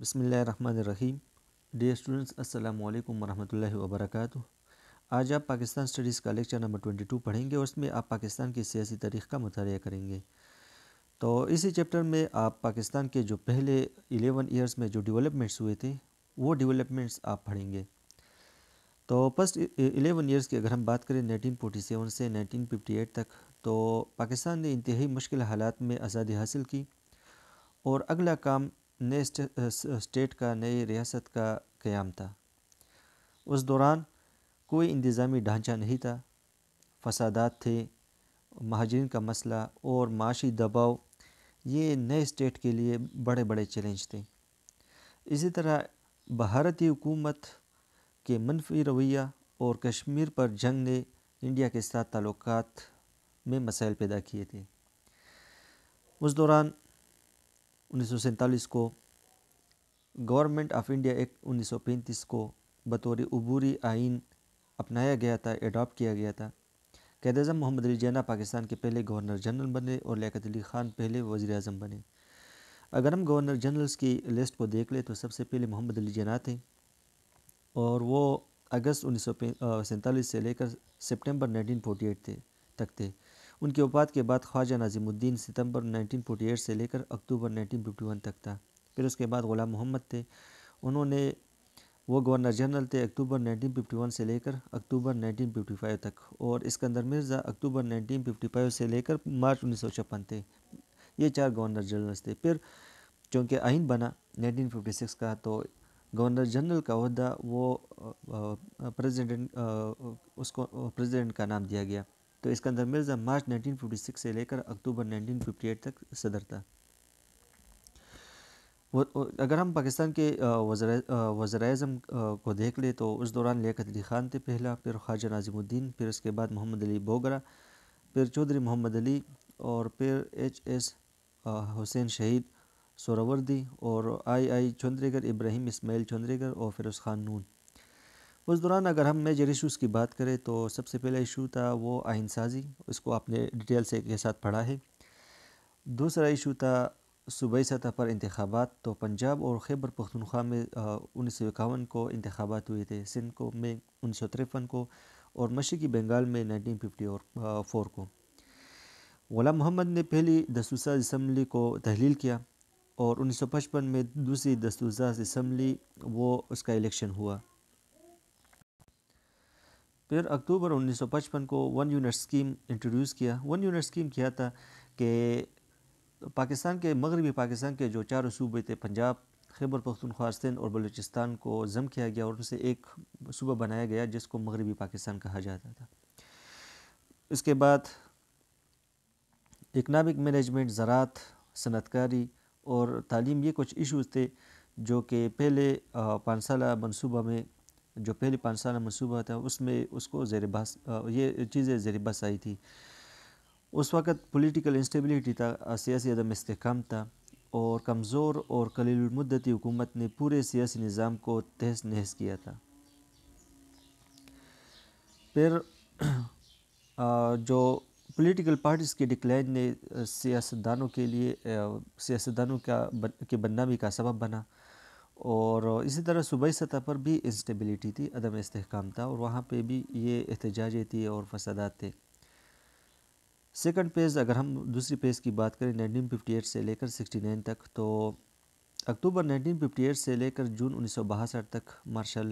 बसमीम dear students अस्सलाम वालेकुम वरहमतुल्लाहि आज आप पाकिस्तान स्टडीज़ का लेक्चर नंबर ट्वेंटी टू पढ़ेंगे और इसमें आप पाकिस्तान की सियासी तारीख का मतलब करेंगे तो इसी चैप्टर में आप पाकिस्तान के जो पहले एलेवन ईयर्स में जो डेवलपमेंट्स हुए थे वो डेवलपमेंट्स आप पढ़ेंगे तो फर्स्ट एलेवन ईयर्स की अगर हम बात करें सेवन से एट तक तो पाकिस्तान ने इंतहाई मुश्किल हालात में आज़ादी हासिल की और अगला काम नए स्टेट का नई रियासत का क़्याम था उस दौरान कोई इंतज़ामी ढांचा नहीं था फसादात थे महाजरीन का मसला और माशी दबाव ये नए स्टेट के लिए बड़े बड़े चैलेंज थे इसी तरह भारतीय हुकूमत के मनफी रवैया और कश्मीर पर जंग ने इंडिया के साथ ताल्लुक में मसाइल पैदा किए थे उस दौरान उन्नीस को गवर्नमेंट ऑफ इंडिया एक्ट 1935 को बतौर अबूरी आइन अपनाया गया था एडॉप्ट किया गया था कैद अजम मोहम्मद अली जना पाकिस्तान के पहले गवर्नर जनरल बने और लियात अली खान पहले वजी अजम बने अगर हम गवर्नर जनरल्स की लिस्ट को देख लें तो सबसे पहले मोहम्मद अली जना थे और वो अगस्त उन्नीस से लेकर सितंबर 1948 थे तक थे उनके उपात के बाद ख्वाजा नाजिमुद्दीन सितंबर 1948 से लेकर अक्टूबर 1951 तक था फिर उसके बाद ग़ुलाम मोहम्मद थे उन्होंने वो गवर्नर जनरल थे अक्टूबर 1951 से लेकर अक्टूबर 1955 तक और इसकंदर मिर्ज़ा अक्टूबर 1955 से लेकर मार्च उन्नीस थे ये चार गवर्नर जनरल्स थे फिर चूँकि आइन बना नाइनटीन का तो गवर्नर जनरल का अहदा वो प्रेसिडेंट उसको प्रेसिडेंट का नाम दिया गया तो इसका अंदर मिर्जा मार्च 1956 से लेकर अक्टूबर 1958 तक सदर था अगर हम पाकिस्तान के वज़र अजम को देख ले तो उस दौरान लियात अली ख़ान थे पहला फिर ख्वाजा नाजिमुद्दीन फिर उसके बाद मोहम्मद अली बोगरा फिर चौधरी मोहम्मद अली और फिर एच एस हुसैन शहीद सोरावर्दी और आई आई चंद्रेगर इब्राहिम इस्माइल चंद्रेगर और फिरोज़ खान नून उस दौरान अगर हम मेजर इशूज़ की बात करें तो सबसे पहला इशू था वो आइन साजी उसको आपने डिटेल से के साथ पढ़ा है दूसरा इशू था सूबाई सतह पर इंतबात तो पंजाब और खैबर पख्तनख्वा में उन्नीस सौ इक्यावन को इंतबात हुए थे सिंध को में उन्नीस सौ तिरपन को और मशरक़ी बंगाल में नाइनटीन फिफ्टी और फोर को गुलाम मोहम्मद ने पहली दस्तूजा इसम्बली को तहलील किया और उन्नीस सौ पचपन में दूसरी दस्तूजा इसम्बली वो उसका इलेक्शन हुआ फिर अक्टूबर 1955 को वन यूनिट स्कीम इंट्रोड्यूस किया वन यूनिट स्कीम किया था कि पाकिस्तान के मगरबी पाकिस्तान के जो चारों सूबे थे पंजाब खैबर पख्तनख्वा सिंध और बलूचिस्तान को जम किया गया और उनसे एक सूबा बनाया गया जिसको मगरबी पाकिस्तान कहा जाता था इसके बाद इकनॉमिक मैनेजमेंट ज़रात सनतकारी और तालीम ये कुछ इशूज़ थे जो कि पहले पाँच साल मनसूबा में जो पहले पाँच साल मनसूबा था उसमें उसको जेर ये चीज़ें जेर बस आई थी उस वक़्त पोलिटिकल इंस्टेबिलिटी था सियासी अदम इसकाम था और कमज़ोर और कलीलमदती हुकूमत ने पूरे सियासी निज़ाम को तहस नहस किया था फिर जो पॉलिटिकल पार्टीज़ के डिक्लाइन ने सियासतदानों के लिए सियासतदानों का के बदनामी का सबब बना और इसी तरह सूबाई सतह पर भी इंस्टेबिलिटी थी अदम इसकाम था और वहाँ पर भी ये एहतजाजें थी और फसादात थे सेकेंड पेज अगर हम दूसरी पेज की बात करें नाइनटीन फिफ्टी एट से लेकर सिक्सटी नाइन तक तो अक्टूबर नाइनटीन फिफ्टी एट से लेकर जून उन्नीस सौ तक माशा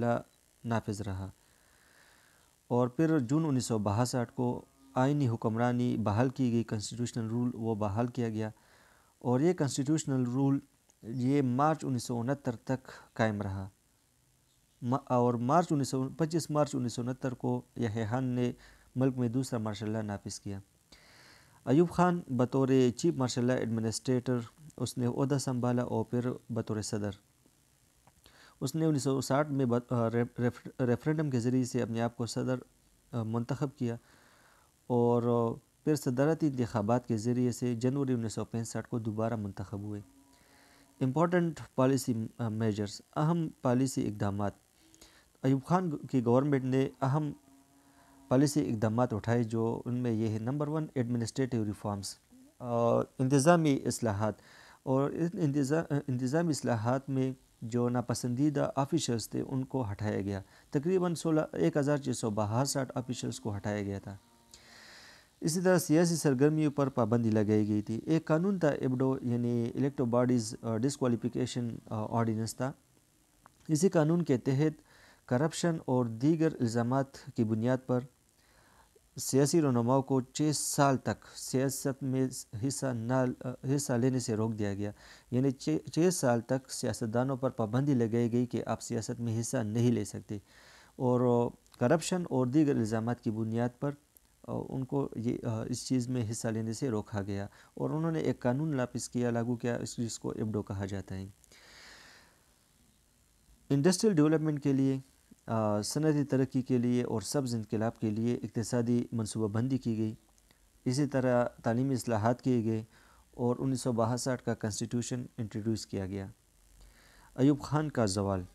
नाफिज रहा और फिर जून उन्नीस सौ को आइनी हुक्मरानी बहाल की गई कॉन्स्टिट्यूशनल रूल वो बहाल किया गया और ये कॉन्स्टिट्यूशनल रूल ये मार्च उन्नीस तक कायम रहा और मार्च उन्नीस सौ पच्चीस मार्च उन्नीस को यहहान ने मुल्क में दूसरा मार्शल नाफिज किया अयूब खान बतौर चीफ मार्शल एडमिनिस्ट्रेटर उसने अहदा संभाला और फिर बतौर सदर उसने 1960 में रेफरेंडम के ज़रिए से अपने आप को सदर मंतखब किया और फिर सदारती इंतबात के ज़रिए से जनवरी उन्नीस को दोबारा मंतखब हुए इम्पॉर्टेंट पॉलिसी मेजर्स अहम पॉलिसी इकदाम अयूब खान की गवर्नमेंट ने अहम पॉलिसी इकदाम उठाए जो उनमें ये है नंबर वन एडमिनिस्ट्रेटिव रिफॉर्म्स और इंतज़ामी असलाहत और इंतज़ामी असलाहत में जो नापसंदीदा ऑफिशर्स थे उनको हटाया गया तकरीबन सोलह एक हज़ार छः सौ बासठ ऑफिशर्स को हटाया गया था इसी तरह सियासी सरगर्मियों पर पाबंदी लगाई गई थी एक कानून था एबडो यानी इलेक्ट्रो बॉडीज डिसक्वालिफिकेशन ऑर्डिनेंस था इसी कानून के तहत करप्शन और दीगर इल्ज़ाम की बुनियाद पर सियासी रनुमाओं को छः साल तक सियासत में हिस्सा न हिस्सा लेने से रोक दिया गया यानी छः साल तक सियासतदानों पर पाबंदी लगाई गई कि आप सियासत में हिस्सा नहीं ले सकते और करप्शन और दीगर इल्ज़ाम की बुनियाद पर उनको ये इस चीज़ में हिस्सा लेने से रोका गया और उन्होंने एक कानून लापिस किया लागू किया इस जिसको एबडो कहा जाता है इंडस्ट्रियल डेवलपमेंट के लिए सनती तरक्की के लिए और सब्ज़ इनकलाब के लिए इकतसादी मनसूबाबंदी की गई इसी तरह तलीमी असलाहत किए गए और उन्नीस का कॉन्स्टिट्यूशन इंट्रोड्यूस किया गया अयूब खान का जवाल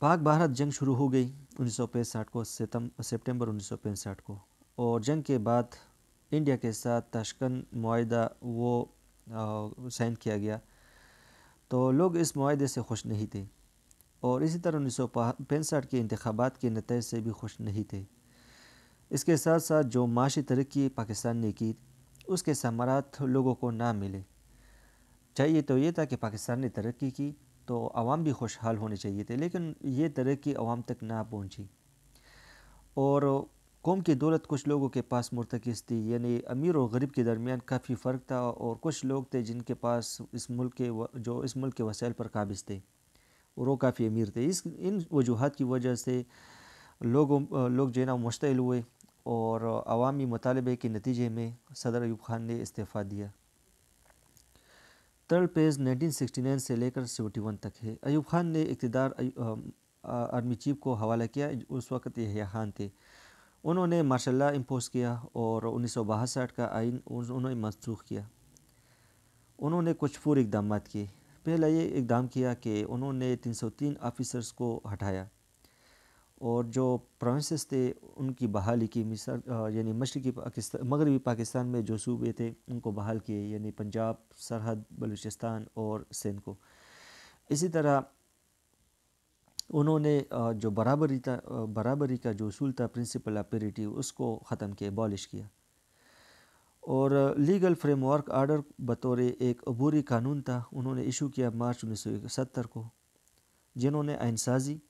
पाक भारत जंग शुरू हो गई उन्नीस को सितम सितंबर उन्नीस को और जंग के बाद इंडिया के साथ तशकन माहा वो साइन किया गया तो लोग इस माहे से खुश नहीं थे और इसी तरह उन्नीस के इंतबात के नतज से भी खुश नहीं थे इसके साथ साथ जो माशी तरक्की पाकिस्तान ने की उसके समारात लोगों को ना मिले चाहिए तो ये था कि पाकिस्तान ने तरक्की की तो आवाम भी खुशहाल होने चाहिए थे लेकिन ये तरक्की आवाम तक ना पहुँची और कौम की दौलत कुछ लोगों के पास मुरतकस थी यानी अमीर और गरीब के दरमियान काफ़ी फ़र्क था और कुछ लोग थे जिनके पास इस मुल्क के जो इस मुल्क के वसाइल पर काबिज थे और वो काफ़ी अमीर थे इस इन वजूहत की वजह से लोगों लोग जो है ना मुश्तिल हुए और अवामी मतालबे के नतीजे में सदर अयूब ख़ान ने इस्तीफ़ा दिया थर्ड पेज 1969 से लेकर 71 तक है अयूब खान ने इकतदार आर्मी चीफ को हवाला किया उस वक्त यह खान थे उन्होंने माशा इम्पोज किया और उन्नीस का आइन उन्होंने मनसूख किया उन्होंने कुछ फूर इकदाम किए पहला ये इकदाम किया कि उन्होंने 303 ऑफिसर्स को हटाया और जो प्रोविंसेस थे उनकी बहाली की मिसर यानी मशरकी पाकिस्तान मगरबी पाकिस्तान में जो सूबे थे उनको बहाल किए यानी पंजाब सरहद बलूचिस्तान और सिंध को इसी तरह उन्होंने जो बराबरी था बराबरी का जो असूल था प्रिंसिपल ऑफ उसको ख़त्म किया बॉलिश किया और लीगल फ्रेमवर्क आर्डर बतौर एक अबूरी कानून था उन्होंने इशू किया मार्च उन्नीस को जिन्होंने आइनसाजी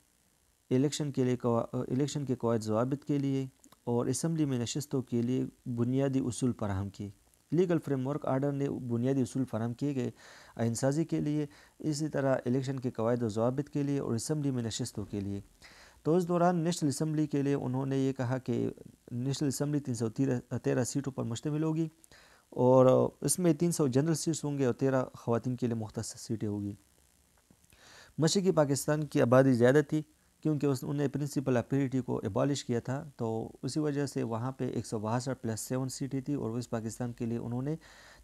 इलेक्शन के लिए इलेक्शन के कवायद जवाबित के लिए और इसम्बली में नशस्तों के लिए बुनियादी असूल फराहम किए लीगल फ्रेमवर्क आर्डर ने बुनियादी असूल फराहम किए गए अहिंसाजी के लिए इसी तरह इलेक्शन के कवायद जवाबित के लिए और इसम्बली में नशस्तों के लिए तो इस दौरान नेशनल इसम्बली के लिए उन्होंने ये कहा कि नेशनल इसम्बली तीन सौ तेरह सीटों पर मुश्तमिल होगी और इसमें तीन सौ जनरल सीट्स होंगे और तेरह खातन के लिए मुख्त सीटें होगी मशरक़ी पाकिस्तान की आबादी ज़्यादा थी क्योंकि उस उन्हें प्रिंसिपल अपीरिटी को एबॉलिश किया था तो उसी वजह से वहाँ पे एक सौ बासठ प्लस सेवन सीटें थी और वेस्ट पाकिस्तान के लिए उन्होंने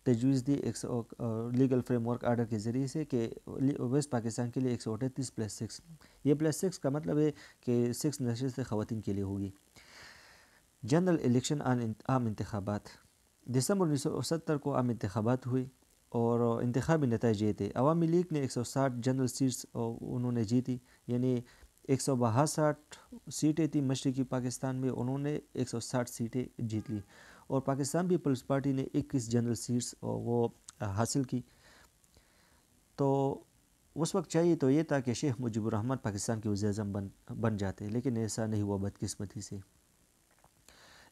तजवीज़ दी एक सौ लीगल फ्रेमवर्क आर्डर के ज़रिए से कि वेस्ट पाकिस्तान के लिए एक सौ अठतीस प्लस सिक्स ये प्लस सिक्स का मतलब है कि सिक्स नशस्त खातन के लिए होगी जनरल इलेक्शन आम इंतबात दिसंबर उन्नीस सौ सत्तर को आम इंतबात हुई और इंतबी नतज ये थे अवामी लीग ने एक सौ साठ जनरल सीट्स उन्होंने जीती यानी एक सीटें थी मशरक़ी पाकिस्तान में उन्होंने 160 सीटें जीत ली और पाकिस्तान पीपल्स पार्टी ने 21 जनरल सीट्स वो हासिल की तो उस वक्त चाहिए तो ये था कि शेख मुजीबरहमान पाकिस्तान के वजी अजम बन बन जाते लेकिन ऐसा नहीं हुआ बदकस्मती से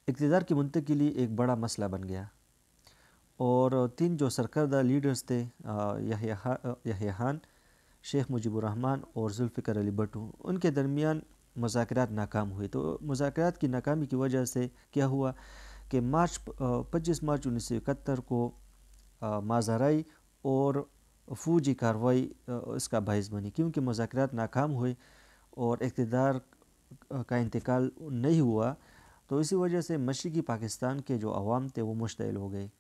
इकतदार की मुनतक के लिए एक बड़ा मसला बन गया और तीन जो सरकर्दा लीडर्स थे यहया खान शेख मुजीबरहमान और जुल्फ़िकर अली भट्टू उनके दरमियान मुजाकर नाकाम हुए तो मुजाकर की नाकामी की वजह से क्या हुआ कि मार्च पच्चीस मार्च उन्नीस सौ इकहत्तर को माजाराई और फौजी कार्रवाई इसका बायस बनी क्योंकि मुजाकर नाकाम हुए और इकतदार का इंतकाल नहीं हुआ तो इसी वजह से मशरक़ी पाकिस्तान के जो अवाम थे वो मुश्तिल हो गए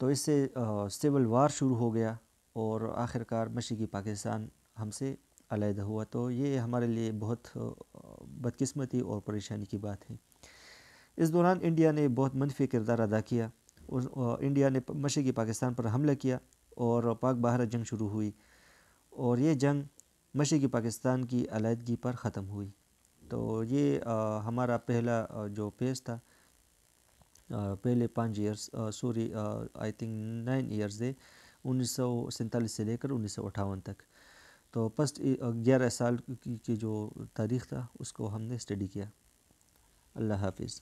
तो इससे सिविल वार शुरू हो गया और आखिरकार मशीकी पाकिस्तान हमसे अलहदा हुआ तो ये हमारे लिए बहुत बदकस्मती और परेशानी की बात है इस दौरान इंडिया ने बहुत मनफी किरदार अदा किया इंडिया ने मशीकी पाकिस्तान पर हमला किया और पाक बहरा जंग शुरू हुई और ये जंग मशीकी पाकिस्तान की अलीहदगी पर ख़त्म हुई तो ये आ, हमारा पहला जो पेज था आ, पहले पाँच years sorry I think nine years दे उन्नीस से लेकर उन्नीस तक तो फर्स्ट ग्यारह साल की, की जो तारीख था उसको हमने स्टडी किया अल्लाह हाफिज़